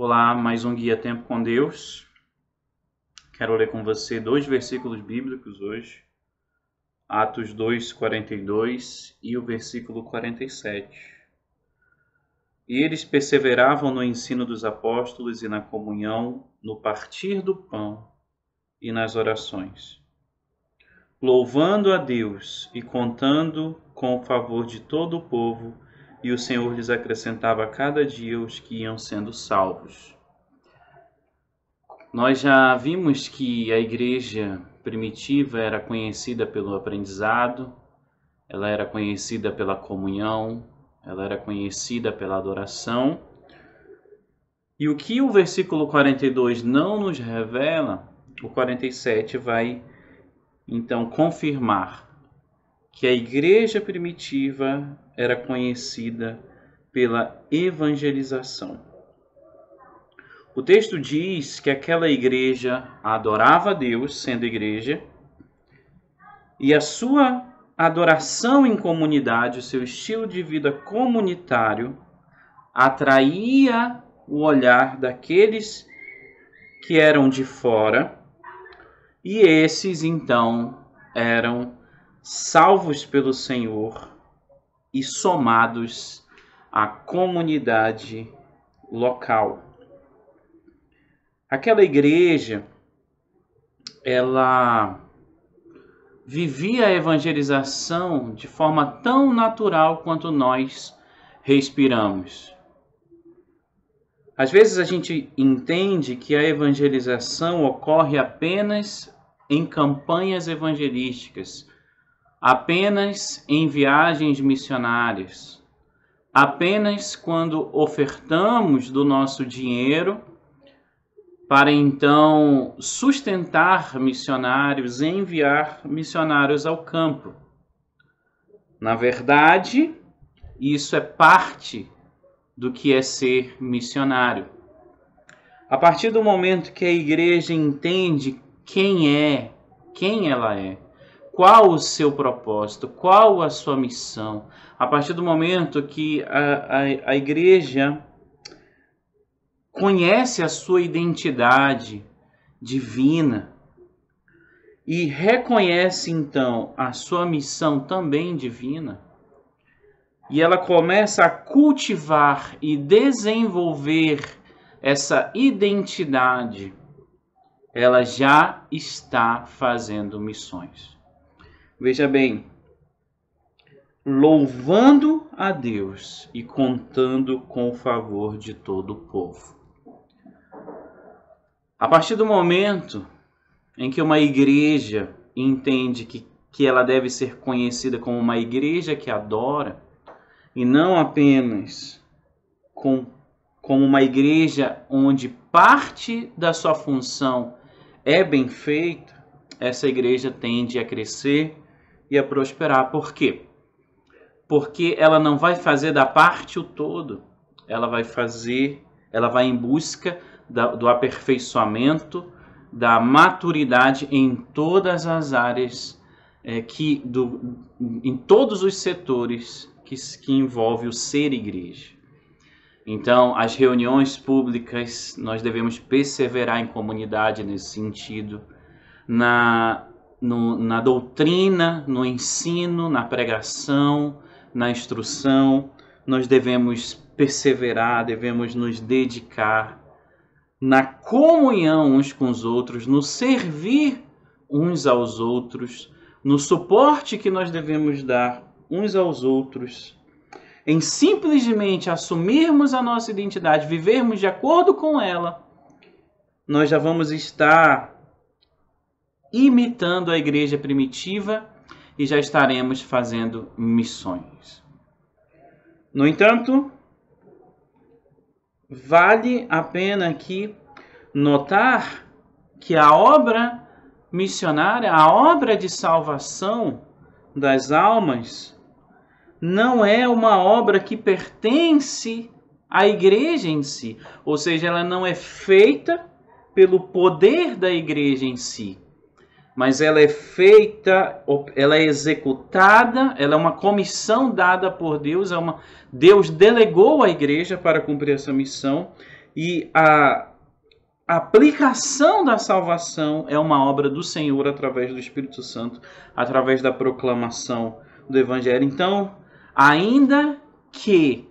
Olá, mais um Guia Tempo com Deus. Quero ler com você dois versículos bíblicos hoje. Atos 2, 42 e o versículo 47. E eles perseveravam no ensino dos apóstolos e na comunhão, no partir do pão e nas orações, louvando a Deus e contando com o favor de todo o povo e o Senhor lhes acrescentava a cada dia os que iam sendo salvos. Nós já vimos que a igreja primitiva era conhecida pelo aprendizado, ela era conhecida pela comunhão, ela era conhecida pela adoração. E o que o versículo 42 não nos revela, o 47 vai então confirmar que a igreja primitiva era conhecida pela evangelização. O texto diz que aquela igreja adorava Deus, sendo igreja, e a sua adoração em comunidade, o seu estilo de vida comunitário, atraía o olhar daqueles que eram de fora, e esses então eram salvos pelo Senhor e somados à comunidade local. Aquela igreja, ela vivia a evangelização de forma tão natural quanto nós respiramos. Às vezes a gente entende que a evangelização ocorre apenas em campanhas evangelísticas, apenas em viagens missionárias, apenas quando ofertamos do nosso dinheiro para então sustentar missionários, enviar missionários ao campo. Na verdade, isso é parte do que é ser missionário. A partir do momento que a igreja entende quem é, quem ela é, qual o seu propósito, qual a sua missão. A partir do momento que a, a, a igreja conhece a sua identidade divina e reconhece então a sua missão também divina, e ela começa a cultivar e desenvolver essa identidade, ela já está fazendo missões. Veja bem, louvando a Deus e contando com o favor de todo o povo. A partir do momento em que uma igreja entende que, que ela deve ser conhecida como uma igreja que adora, e não apenas com, como uma igreja onde parte da sua função é bem feita, essa igreja tende a crescer ia prosperar. Por quê? Porque ela não vai fazer da parte o todo, ela vai fazer, ela vai em busca da, do aperfeiçoamento, da maturidade em todas as áreas, é, que do, em todos os setores que, que envolve o ser igreja. Então, as reuniões públicas, nós devemos perseverar em comunidade nesse sentido, na, no, na doutrina, no ensino, na pregação, na instrução, nós devemos perseverar, devemos nos dedicar na comunhão uns com os outros, no servir uns aos outros, no suporte que nós devemos dar uns aos outros, em simplesmente assumirmos a nossa identidade, vivermos de acordo com ela, nós já vamos estar imitando a igreja primitiva e já estaremos fazendo missões. No entanto, vale a pena aqui notar que a obra missionária, a obra de salvação das almas, não é uma obra que pertence à igreja em si, ou seja, ela não é feita pelo poder da igreja em si, mas ela é feita, ela é executada, ela é uma comissão dada por Deus, é uma Deus delegou a igreja para cumprir essa missão e a aplicação da salvação é uma obra do Senhor através do Espírito Santo, através da proclamação do evangelho. Então, ainda que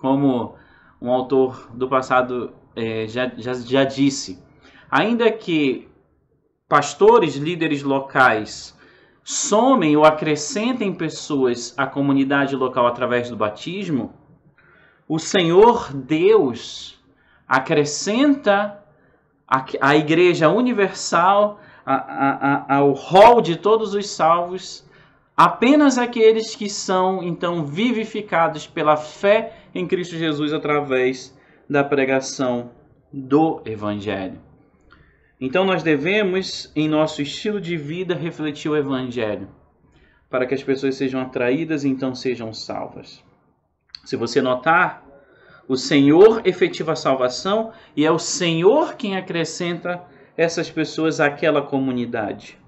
como um autor do passado é, já, já, já disse, ainda que pastores, líderes locais, somem ou acrescentem pessoas à comunidade local através do batismo, o Senhor Deus acrescenta à Igreja Universal, ao rol de todos os salvos, apenas aqueles que são então vivificados pela fé em Cristo Jesus através da pregação do Evangelho. Então nós devemos, em nosso estilo de vida, refletir o Evangelho, para que as pessoas sejam atraídas e então sejam salvas. Se você notar, o Senhor efetiva a salvação e é o Senhor quem acrescenta essas pessoas àquela comunidade.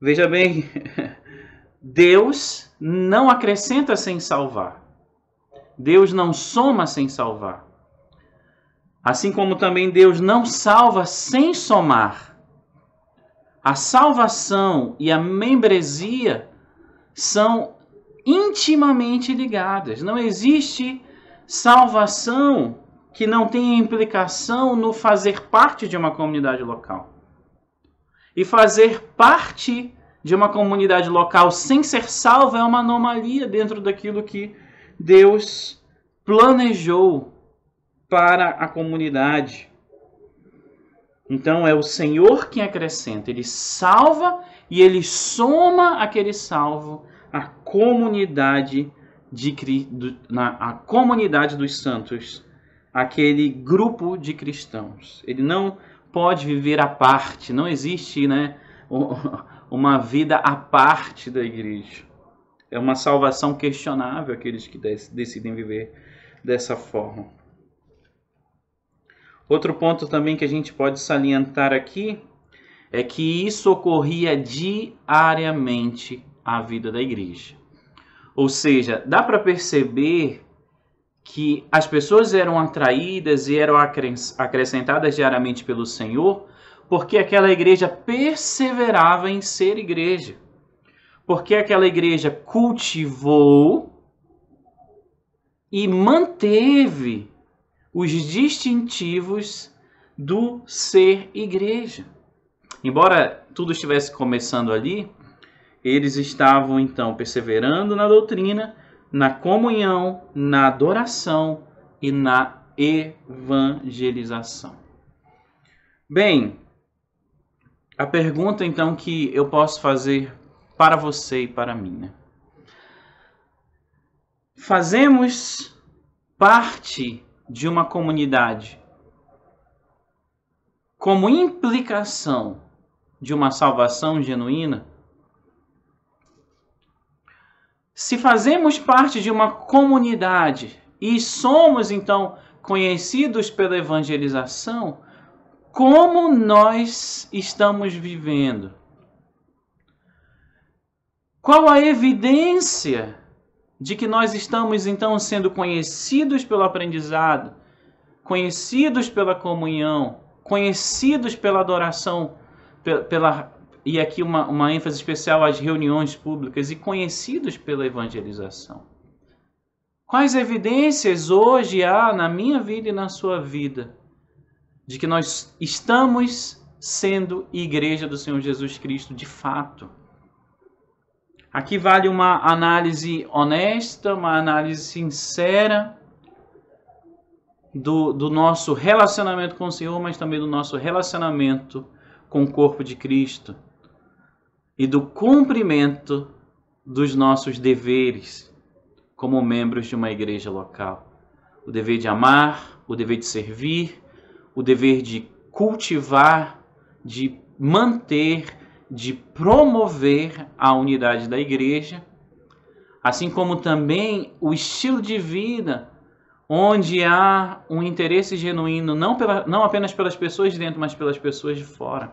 Veja bem, Deus não acrescenta sem salvar. Deus não soma sem salvar. Assim como também Deus não salva sem somar. A salvação e a membresia são intimamente ligadas. Não existe salvação que não tenha implicação no fazer parte de uma comunidade local. E fazer parte de uma comunidade local sem ser salvo é uma anomalia dentro daquilo que Deus planejou para a comunidade. Então é o Senhor quem acrescenta, ele salva e ele soma aquele salvo à comunidade de na, a comunidade dos santos, aquele grupo de cristãos. Ele não pode viver à parte, não existe, né, uma vida à parte da igreja. É uma salvação questionável aqueles que decidem viver dessa forma. Outro ponto também que a gente pode salientar aqui é que isso ocorria diariamente à vida da igreja. Ou seja, dá para perceber que as pessoas eram atraídas e eram acrescentadas diariamente pelo Senhor, porque aquela igreja perseverava em ser igreja. Porque aquela igreja cultivou e manteve os distintivos do ser igreja. Embora tudo estivesse começando ali, eles estavam então perseverando na doutrina, na comunhão, na adoração e na evangelização. Bem, a pergunta então que eu posso fazer para você e para mim, né? Fazemos parte de uma comunidade como implicação de uma salvação genuína, se fazemos parte de uma comunidade e somos então conhecidos pela evangelização, como nós estamos vivendo? Qual a evidência de que nós estamos então sendo conhecidos pelo aprendizado, conhecidos pela comunhão, conhecidos pela adoração, pela, e aqui uma, uma ênfase especial às reuniões públicas, e conhecidos pela evangelização. Quais evidências hoje há na minha vida e na sua vida de que nós estamos sendo igreja do Senhor Jesus Cristo de fato? Aqui vale uma análise honesta, uma análise sincera do, do nosso relacionamento com o Senhor, mas também do nosso relacionamento com o corpo de Cristo e do cumprimento dos nossos deveres como membros de uma igreja local. O dever de amar, o dever de servir, o dever de cultivar, de manter de promover a unidade da igreja, assim como também o estilo de vida onde há um interesse genuíno não, pela, não apenas pelas pessoas de dentro, mas pelas pessoas de fora.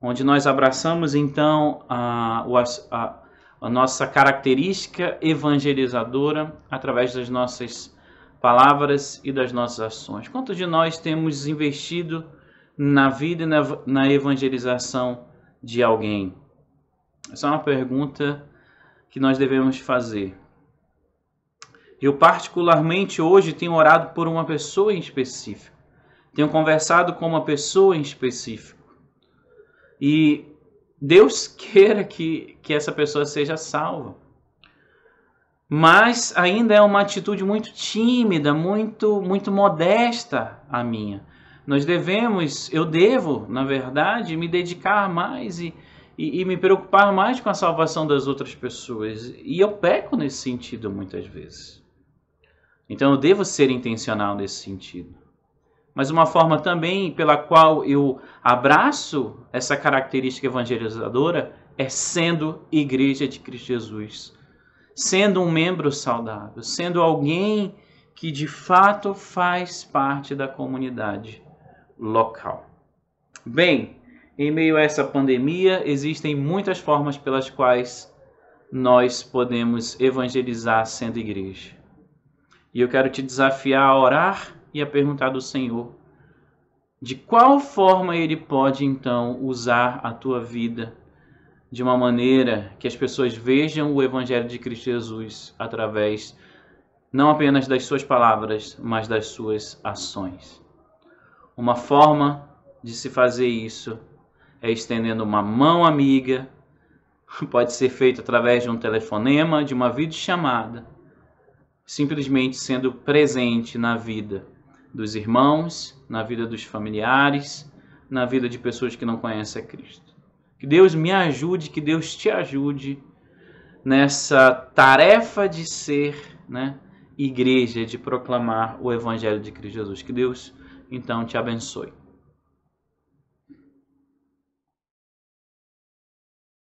Onde nós abraçamos então a, a, a nossa característica evangelizadora através das nossas palavras e das nossas ações. Quantos de nós temos investido na vida e na, na evangelização de alguém? Essa é uma pergunta que nós devemos fazer. Eu, particularmente, hoje tenho orado por uma pessoa em específico, tenho conversado com uma pessoa em específico. E Deus queira que, que essa pessoa seja salva. Mas ainda é uma atitude muito tímida, muito muito modesta a minha. Nós devemos, eu devo, na verdade, me dedicar mais e, e, e me preocupar mais com a salvação das outras pessoas. E eu peco nesse sentido muitas vezes. Então eu devo ser intencional nesse sentido. Mas uma forma também pela qual eu abraço essa característica evangelizadora é sendo igreja de Cristo Jesus, sendo um membro saudável, sendo alguém que de fato faz parte da comunidade local. Bem, em meio a essa pandemia, existem muitas formas pelas quais nós podemos evangelizar sendo igreja. E eu quero te desafiar a orar e a perguntar do Senhor de qual forma ele pode então usar a tua vida de uma maneira que as pessoas vejam o evangelho de Cristo Jesus através não apenas das suas palavras, mas das suas ações. Uma forma de se fazer isso é estendendo uma mão amiga. Pode ser feito através de um telefonema, de uma videochamada. Simplesmente sendo presente na vida dos irmãos, na vida dos familiares, na vida de pessoas que não conhecem a Cristo. Que Deus me ajude, que Deus te ajude nessa tarefa de ser né, igreja, de proclamar o Evangelho de Cristo Jesus. Que Deus então te abençoe.